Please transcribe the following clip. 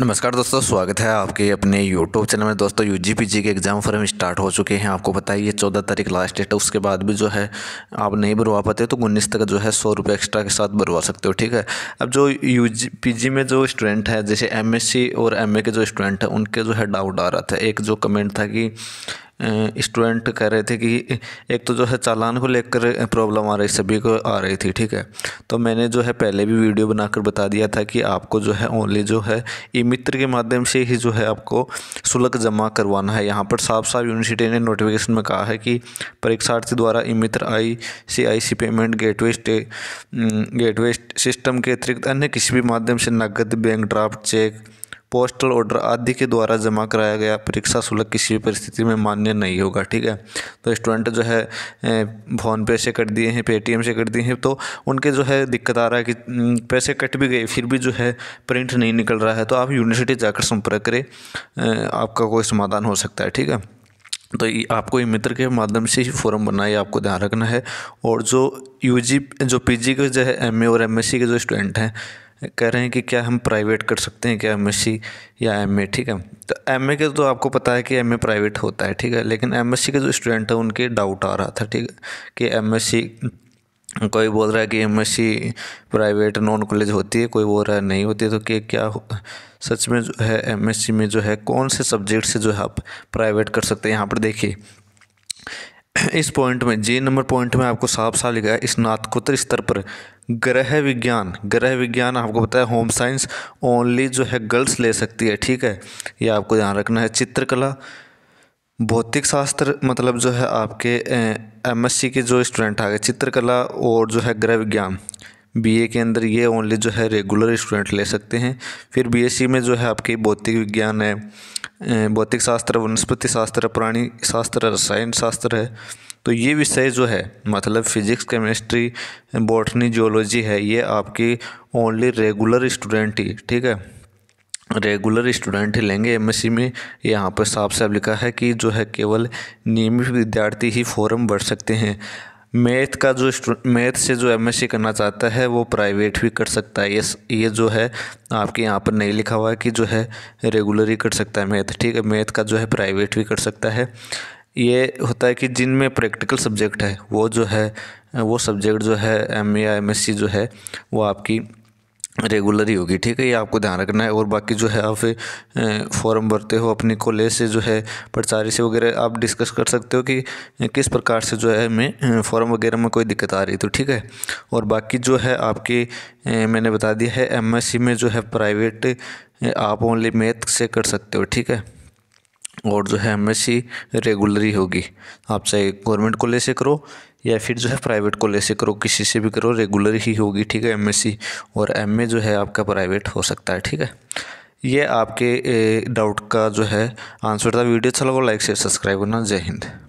नमस्कार दोस्तों स्वागत है आपके अपने YouTube चैनल में दोस्तों यू जी के एग्ज़ाम फॉर्म स्टार्ट हो चुके हैं आपको बताइए चौदह तारीख लास्ट डेट है उसके बाद भी जो है आप नहीं भरवा पाते तो उन्नीस तक जो है सौ रुपये एक्स्ट्रा के साथ भरवा सकते हो ठीक है अब जो यू जी में जो स्टूडेंट है जैसे एम और एम के जो स्टूडेंट हैं उनके जो है डाउट आ रहा था एक जो कमेंट था कि स्टूडेंट कह रहे थे कि एक तो जो है चालान को लेकर प्रॉब्लम आ रही सभी को आ रही थी ठीक है तो मैंने जो है पहले भी वीडियो बनाकर बता दिया था कि आपको जो है ओनली जो है ई मित्र के माध्यम से ही जो है आपको शुल्क जमा करवाना है यहाँ पर साफ साफ यूनिवर्सिटी ने नोटिफिकेशन में कहा है कि परीक्षार्थी द्वारा E Mitra I C I C payment gateway gateway system के अतिरिक्त अन्य किसी भी माध्यम से नकद bank draft cheque postal order आदि के द्वारा जमा कराया गया परीक्षा शुल्क किसी भी परिस्थिति में मान्य नहीं होगा ठीक है तो स्टूडेंट जो है फ़ोनपे से कट दिए हैं पेटीएम से कट दिए हैं तो उनके जो है दिक्कत आ रहा है कि पैसे कट भी गए फिर भी जो है प्रिंट नहीं निकल रहा है तो आप यूनिवर्सिटी जाकर संपर्क करें आपका कोई समाधान हो सकता है ठीक है तो आपको ई मित्र के माध्यम से ही फॉर्म बनाए आपको ध्यान रखना है और जो यूजी जो पीजी के जो है एमए और एमएससी के जो स्टूडेंट हैं कह रहे हैं कि क्या हम प्राइवेट कर सकते हैं क्या एम या एम ठीक है तो एम के तो आपको पता है कि एम प्राइवेट होता है ठीक है लेकिन एम के जो स्टूडेंट हैं उनके डाउट आ रहा था ठीक है कि एम कोई बोल रहा है कि एम प्राइवेट नॉन कॉलेज होती है कोई बोल रहा है नहीं होती है तो कि क्या सच में जो है एम में जो है कौन से सब्जेक्ट से जो है आप प्राइवेट कर सकते हैं यहाँ पर देखिए इस पॉइंट में जे नंबर पॉइंट में आपको साफ साफ लिखा है स्नातकोत्तर स्तर पर ग्रह विज्ञान ग्रह विज्ञान आपको बताया होम साइंस ओनली जो है गर्ल्स ले सकती है ठीक है ये आपको ध्यान रखना है चित्रकला भौतिक शास्त्र मतलब जो है आपके एमएससी के जो स्टूडेंट आ गए चित्रकला और जो है ग्रह विज्ञान बीए के अंदर ये ओनली जो है रेगुलर स्टूडेंट ले सकते हैं फिर बीएससी में जो है आपके भौतिक विज्ञान है भौतिक शास्त्र वनस्पति शास्त्र प्राणी शास्त्र रसायन शास्त्र है तो ये विषय जो है मतलब फिजिक्स केमिस्ट्री बॉटनी जियोलॉजी है ये आपकी ओनली रेगुलर स्टूडेंट ही ठीक है रेगुलर स्टूडेंट ही लेंगे एम में यहाँ पर साफ साफ लिखा है कि जो है केवल नियमित विद्यार्थी ही फॉर्म भर सकते हैं मैथ का जो मैथ से जो एमएससी करना चाहता है वो प्राइवेट भी कर सकता है ये ये जो है आपके यहाँ पर नहीं लिखा हुआ है कि जो है रेगुलर ही कर सकता है मैथ ठीक है मैथ का जो है प्राइवेट भी कर सकता है ये होता है कि जिनमें प्रैक्टिकल सब्जेक्ट है वो जो है वो सब्जेक्ट जो है एम या एम जो है वो आपकी रेगुलर ही होगी ठीक है ये आपको ध्यान रखना है और बाकी जो है आप फॉर्म भरते हो अपने कॉलेज से जो है प्राचार्य से वगैरह आप डिस्कस कर सकते हो कि किस प्रकार से जो है हमें फॉर्म वगैरह में कोई दिक्कत आ रही तो ठीक है और बाकी जो है आपकी मैंने बता दिया है एमएससी में जो है प्राइवेट आप ओनली मैथ से कर सकते हो ठीक है और जो है एम एस रेगुलर ही होगी आप चाहे गवर्नमेंट कॉलेज से करो या फिर जो है प्राइवेट कॉलेज से करो किसी से भी करो रेगुलर ही होगी ठीक है एम एस सी और एम ए जो है आपका प्राइवेट हो सकता है ठीक है ये आपके डाउट का जो है आंसर था वीडियो अच्छा लगा लाइक शेयर सब्सक्राइब करना जय हिंद